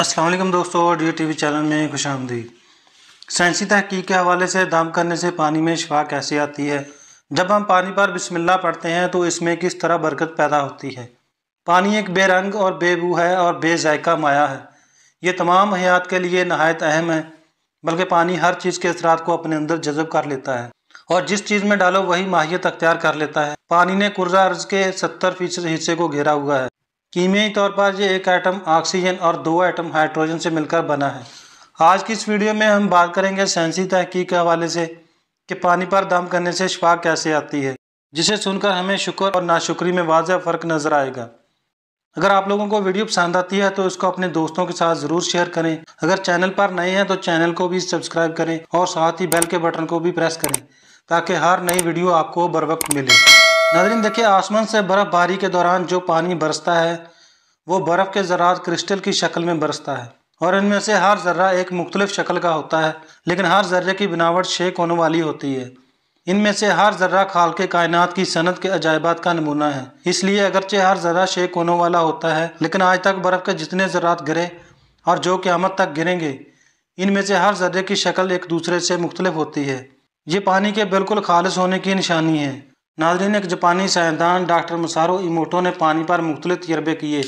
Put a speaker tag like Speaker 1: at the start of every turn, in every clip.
Speaker 1: असलम दोस्तों D T V channel में खुश आमदी साइंसी तहकीक के हवाले से दम करने से पानी में शफा कैसे आती है जब हम पानी पर बिस्मिल्लाह पढ़ते हैं तो इसमें किस तरह बरकत पैदा होती है पानी एक बेरंग और बेबू है और बेजायका माया है ये तमाम हयात के लिए नहायत अहम है बल्कि पानी हर चीज़ के असरात को अपने अंदर जजब कर लेता है और जिस चीज़ में डालो वही माहियत अख्तियार कर लेता है पानी ने कुर्जा अर्ज के सत्तर फीसद हिस्से को घेरा हुआ है कीमियाई तौर पर ये एक आइटम ऑक्सीजन और दो आइटम हाइड्रोजन से मिलकर बना है आज की इस वीडियो में हम बात करेंगे साइंसी तहकीक के हवाले से कि पानी पर दम करने से शफा कैसे आती है जिसे सुनकर हमें शुक्र और नाशुक्री में वाज फ़र्क नज़र आएगा अगर आप लोगों को वीडियो पसंद आती है तो इसको अपने दोस्तों के साथ ज़रूर शेयर करें अगर चैनल पर नए हैं तो चैनल को भी सब्सक्राइब करें और साथ ही बेल के बटन को भी प्रेस करें ताकि हर नई वीडियो आपको बर वक्त मिले नाजरीन देखिए आसमान से बर्फ़बारी के दौरान जो पानी बरसता है वो बर्फ़ के ज़रात क्रिस्टल की शक्ल में बरसता है और इनमें से हर ज़र्रा एक मुख्तलिफ़ शक्ल का होता है लेकिन हर ज़र्रे की बनावट शेक होने वाली होती है इनमें से हर ज़र्रा खाल के कायनात की सनत के अजायबात का नमूना है इसलिए अगरचे हर ज़र्रा शेक होने वाला होता है लेकिन आज तक बर्फ़ के जितने ज़रात गिरे और जो क्यामत तक गिरेंगे इनमें से हर ज़र्रे की शक्ल एक दूसरे से मुख्तलिफ होती है ये पानी के बिल्कुल खालस होने की निशानी है नाजरीन एक जापानी साइंसदान डॉक्टर मसारो इमोटो ने पानी पर मुख्तलि तजर्बे किए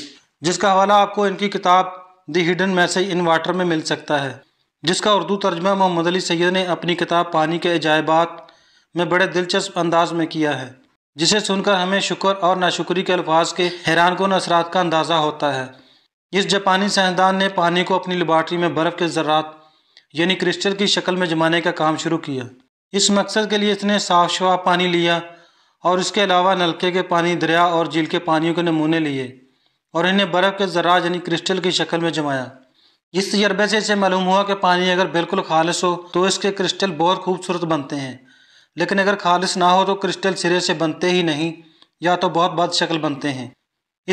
Speaker 1: जिसका हवाला आपको इनकी किताब the hidden message in water में मिल सकता है जिसका उर्दू तर्जमा मोहम्मद अली सैद ने अपनी किताब पानी के अजायबात में बड़े दिलचस्प अंदाज में किया है जिसे सुनकर हमें शुक्र और नाशुक्री के अल्फाज के हैरान कन असरात का अंदाज़ा होता है इस जापानी साइंसदान ने पानी को अपनी लेबार्ट्री में बर्फ़ के ज़रात यानी क्रिस्टल की शक्ल में जमाने का काम शुरू किया इस मकसद के लिए इसने साफ शवाब पानी लिया और इसके अलावा नलके के पानी दरिया और झील के पानियों के नमूने लिए और इन्हें बर्फ़ के जराज यानी क्रिस्टल की शक्ल में जमाया इस तजर्बे से इसे मालूम हुआ कि पानी अगर बिल्कुल खालिश हो तो इसके क्रिस्टल बहुत खूबसूरत बनते हैं लेकिन अगर खालिश ना हो तो क्रिस्टल सिरे से बनते ही नहीं या तो बहुत बद शक्ल बनते हैं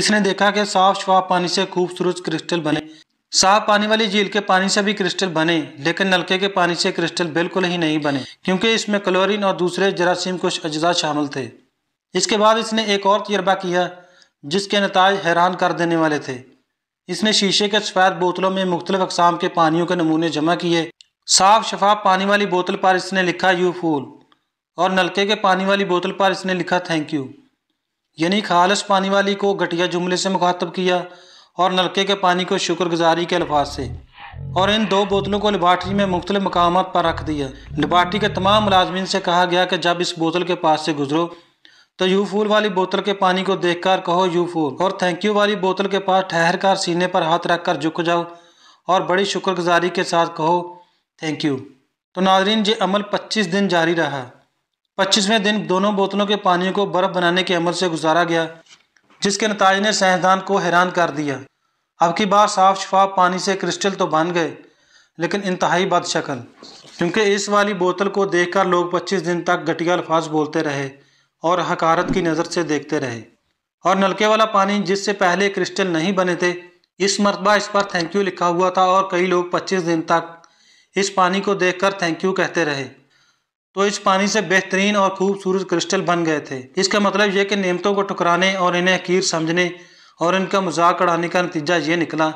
Speaker 1: इसने देखा कि साफ शफाफ पानी से खूबसूरत क्रिस्टल बने साफ पानी वाली झील के पानी से भी क्रिस्टल बने लेकिन नलके के पानी से क्रिस्टल बिल्कुल ही नहीं बने क्योंकि इसमें क्लोरीन और दूसरे जरासीम कुछ अज्जा शामिल थे इसके बाद इसने एक और तजर्बा किया जिसके नतज हैरान कर देने वाले थे इसने शीशे के सफ़ेद बोतलों में मुख्तलिफ अकसाम के पानियों के नमूने जमा किए साफ शफाफ पानी वाली बोतल पर इसने लिखा यू फूल और नलके के पानी वाली बोतल पर इसने लिखा थैंक यू यानी खालस पानी वाली को घटिया जुमले से मुखातब किया और नलके के पानी को शुक्रगुजारी के अल्फाज से और इन दो बोतलों को लिबार्टरी में मुख्त मकाम पर रख दिया लिबार्टरी के तमाम मुलाजमन से कहा गया कि जब इस बोतल के पास से गुजरो तो यू फूल वाली बोतल के पानी को देख कर कहो यू फूल और थैंक यू वाली बोतल के पास ठहर कर सीने पर हाथ रख कर झुक जाओ और बड़ी शुक्रगुजारी के साथ कहो थैंक यू तो नाजरीन ये अमल पच्चीस दिन जारी रहा पच्चीसवें दिन दोनों बोतलों के पानी को बर्फ़ बनाने के अमल से गुजारा गया जिसके नतज ने साइंसदान को हैरान कर दिया अब की बार साफ शफाफ पानी से क्रिस्टल तो बन गए लेकिन इंतहाई बदशकल क्योंकि इस वाली बोतल को देखकर लोग 25 दिन तक घटिया अल्फाज बोलते रहे और हकारत की नज़र से देखते रहे और नलके वाला पानी जिससे पहले क्रिस्टल नहीं बने थे इस मरतबा इस पर थैंक यू लिखा हुआ था और कई लोग 25 दिन तक इस पानी को देखकर थैंक यू कहते रहे तो इस पानी से बेहतरीन और खूबसूरत क्रिस्टल बन गए थे इसका मतलब यह कि नियमतों को टुकराने और इन्हें अकीर समझने और इनका मजाक उड़ाने का नतीजा ये निकला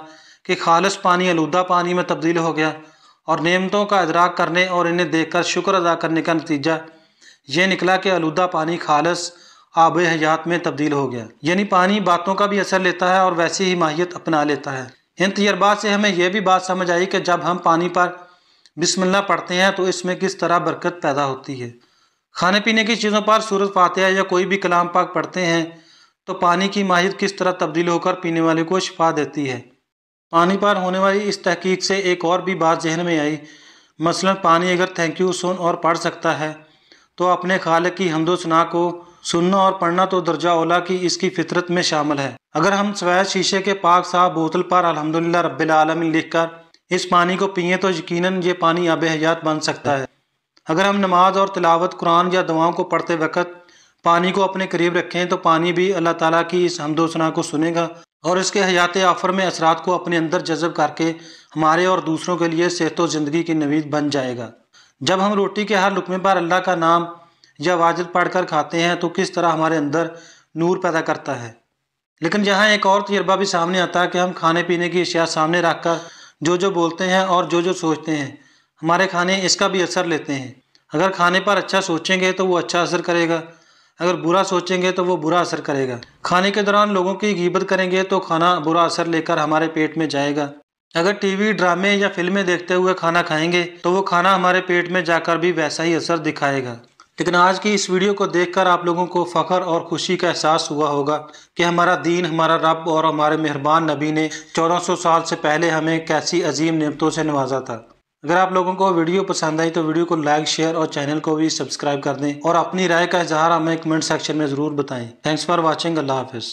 Speaker 1: कि खालस पानी आलूदा पानी में तब्दील हो गया और नियमतों का अदराक करने और इन्हें देखकर शुक्र अदा करने का नतीजा ये निकला कि आलूदा पानी खालस आब हयात में तब्दील हो गया यानी पानी बातों का भी असर लेता है और वैसी ही माहियत अपना लेता है इन तजर्बात से हमें यह भी बात समझ आई कि जब हम पानी पर बिस्मिल्लाह पढ़ते हैं तो इसमें किस तरह बरकत पैदा होती है खाने पीने की चीज़ों पर सूरत फातह या कोई भी कलाम पाक पढ़ते हैं तो पानी की माहिर किस तरह तब्दील होकर पीने वाले को शिफा देती है पानी पर होने वाली इस तहकीक से एक और भी बात जहन में आई मसलन पानी अगर थैंक यू सुन और पढ़ सकता है तो अपने खाल की हमदोसना को सुनना और पढ़ना तो दर्जा ओला की इसकी फितरत में शामिल है अगर हम स्वयं शीशे के पाक साफ बोतल पर अलहमदिल्ला रबालमिन लिख कर इस पानी को पिए तो यकीनन ये पानी आब हयात बन सकता है अगर हम नमाज और तिलावत कुरान या दुआओं को पढ़ते वक्त पानी को अपने करीब रखें तो पानी भी अल्लाह ताला की इस हमदोसना को सुनेगा और इसके हयात आफर में असरात को अपने अंदर जज्ब करके हमारे और दूसरों के लिए सेहत व ज़िंदगी की नवीद बन जाएगा जब हम रोटी के हर लुकमे पर अल्लाह का नाम या वाजिद पढ़ कर खाते हैं तो किस तरह हमारे अंदर नूर पैदा करता है लेकिन यहाँ एक और तजर्बा भी सामने आता है कि हम खाने पीने की अशिया सामने रख कर जो जो बोलते हैं और जो जो सोचते हैं हमारे खाने इसका भी असर लेते हैं अगर खाने पर अच्छा सोचेंगे तो वो अच्छा असर करेगा अगर बुरा सोचेंगे तो वो बुरा असर करेगा खाने के दौरान लोगों की गिबत करेंगे तो खाना बुरा असर लेकर हमारे पेट में जाएगा अगर टीवी ड्रामे या फिल्में देखते हुए खाना खाएंगे तो वो खाना हमारे पेट में जाकर भी वैसा ही असर दिखाएगा लेकिन आज की इस वीडियो को देखकर आप लोगों को फ़ख्र और ख़ुशी का एहसास हुआ होगा कि हमारा दीन हमारा रब और हमारे मेहरबान नबी ने 1400 साल से पहले हमें कैसी अजीम नियमतों से नवाजा था अगर आप लोगों को वीडियो पसंद आई तो वीडियो को लाइक शेयर और चैनल को भी सब्सक्राइब कर दें और अपनी राय का इजहार हमें कमेंट सेक्शन में ज़रूर बताएँ थैंक्स फॉर वॉचिंग अल्लाह हाफिज़